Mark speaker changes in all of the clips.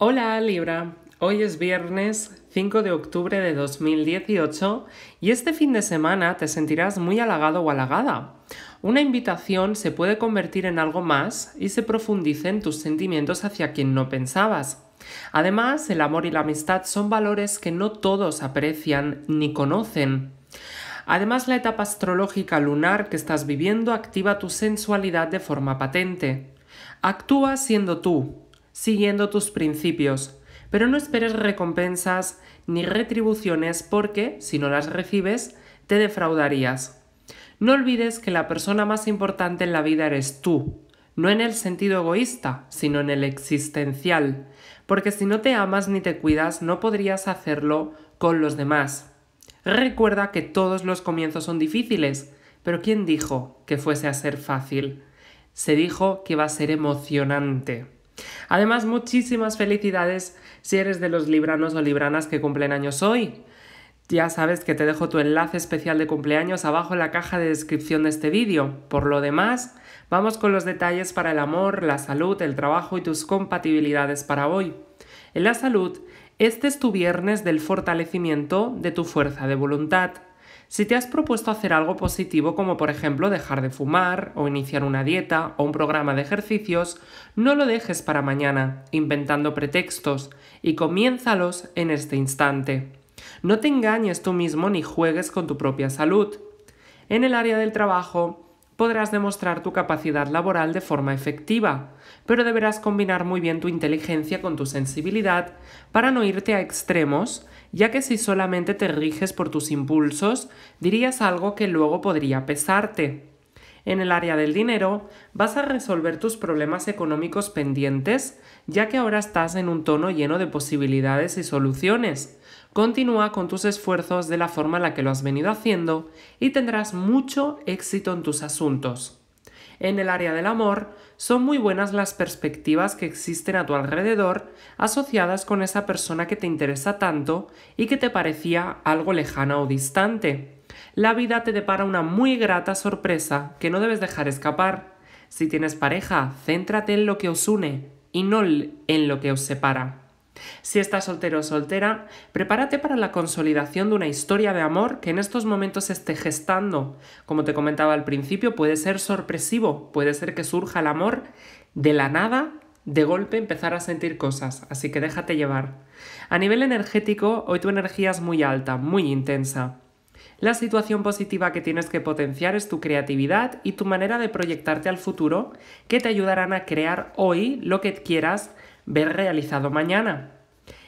Speaker 1: Hola Libra, hoy es viernes 5 de octubre de 2018 y este fin de semana te sentirás muy halagado o halagada. Una invitación se puede convertir en algo más y se en tus sentimientos hacia quien no pensabas. Además, el amor y la amistad son valores que no todos aprecian ni conocen. Además, la etapa astrológica lunar que estás viviendo activa tu sensualidad de forma patente. Actúa siendo tú, siguiendo tus principios, pero no esperes recompensas ni retribuciones porque, si no las recibes, te defraudarías. No olvides que la persona más importante en la vida eres tú, no en el sentido egoísta, sino en el existencial, porque si no te amas ni te cuidas no podrías hacerlo con los demás. Recuerda que todos los comienzos son difíciles, pero ¿quién dijo que fuese a ser fácil? Se dijo que va a ser emocionante. Además, muchísimas felicidades si eres de los libranos o libranas que cumplen años hoy. Ya sabes que te dejo tu enlace especial de cumpleaños abajo en la caja de descripción de este vídeo. Por lo demás, vamos con los detalles para el amor, la salud, el trabajo y tus compatibilidades para hoy. En la salud, este es tu viernes del fortalecimiento de tu fuerza de voluntad. Si te has propuesto hacer algo positivo como por ejemplo dejar de fumar o iniciar una dieta o un programa de ejercicios, no lo dejes para mañana, inventando pretextos, y comiénzalos en este instante. No te engañes tú mismo ni juegues con tu propia salud. En el área del trabajo, podrás demostrar tu capacidad laboral de forma efectiva, pero deberás combinar muy bien tu inteligencia con tu sensibilidad para no irte a extremos, ya que si solamente te riges por tus impulsos, dirías algo que luego podría pesarte. En el área del dinero, vas a resolver tus problemas económicos pendientes, ya que ahora estás en un tono lleno de posibilidades y soluciones, Continúa con tus esfuerzos de la forma en la que lo has venido haciendo y tendrás mucho éxito en tus asuntos. En el área del amor, son muy buenas las perspectivas que existen a tu alrededor asociadas con esa persona que te interesa tanto y que te parecía algo lejana o distante. La vida te depara una muy grata sorpresa que no debes dejar escapar. Si tienes pareja, céntrate en lo que os une y no en lo que os separa. Si estás soltero o soltera, prepárate para la consolidación de una historia de amor que en estos momentos esté gestando. Como te comentaba al principio, puede ser sorpresivo, puede ser que surja el amor de la nada, de golpe empezar a sentir cosas, así que déjate llevar. A nivel energético, hoy tu energía es muy alta, muy intensa. La situación positiva que tienes que potenciar es tu creatividad y tu manera de proyectarte al futuro, que te ayudarán a crear hoy lo que quieras ver realizado mañana.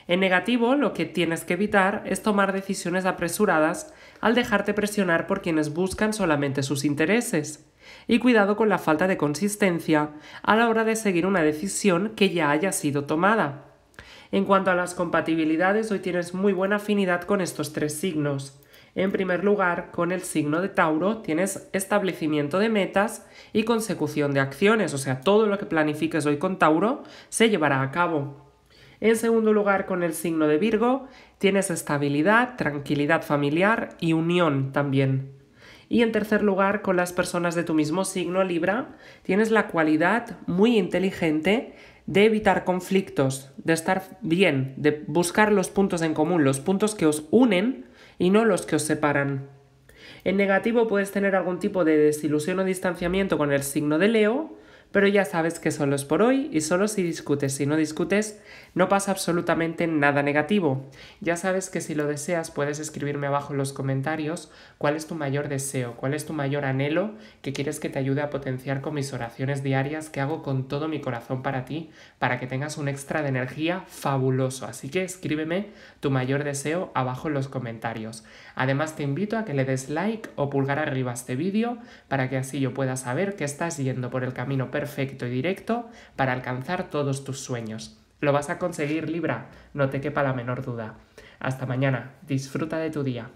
Speaker 1: En negativo, lo que tienes que evitar es tomar decisiones apresuradas al dejarte presionar por quienes buscan solamente sus intereses. Y cuidado con la falta de consistencia a la hora de seguir una decisión que ya haya sido tomada. En cuanto a las compatibilidades, hoy tienes muy buena afinidad con estos tres signos. En primer lugar, con el signo de Tauro tienes establecimiento de metas y consecución de acciones, o sea, todo lo que planifiques hoy con Tauro se llevará a cabo. En segundo lugar, con el signo de Virgo, tienes estabilidad, tranquilidad familiar y unión también. Y en tercer lugar, con las personas de tu mismo signo Libra, tienes la cualidad muy inteligente de evitar conflictos, de estar bien, de buscar los puntos en común, los puntos que os unen y no los que os separan. En negativo puedes tener algún tipo de desilusión o distanciamiento con el signo de Leo, pero ya sabes que solo es por hoy y solo si discutes si no discutes no pasa absolutamente nada negativo. Ya sabes que si lo deseas puedes escribirme abajo en los comentarios cuál es tu mayor deseo, cuál es tu mayor anhelo que quieres que te ayude a potenciar con mis oraciones diarias que hago con todo mi corazón para ti, para que tengas un extra de energía fabuloso. Así que escríbeme tu mayor deseo abajo en los comentarios. Además te invito a que le des like o pulgar arriba a este vídeo para que así yo pueda saber que estás yendo por el camino perfecto perfecto y directo para alcanzar todos tus sueños. Lo vas a conseguir, Libra, no te quepa la menor duda. Hasta mañana, disfruta de tu día.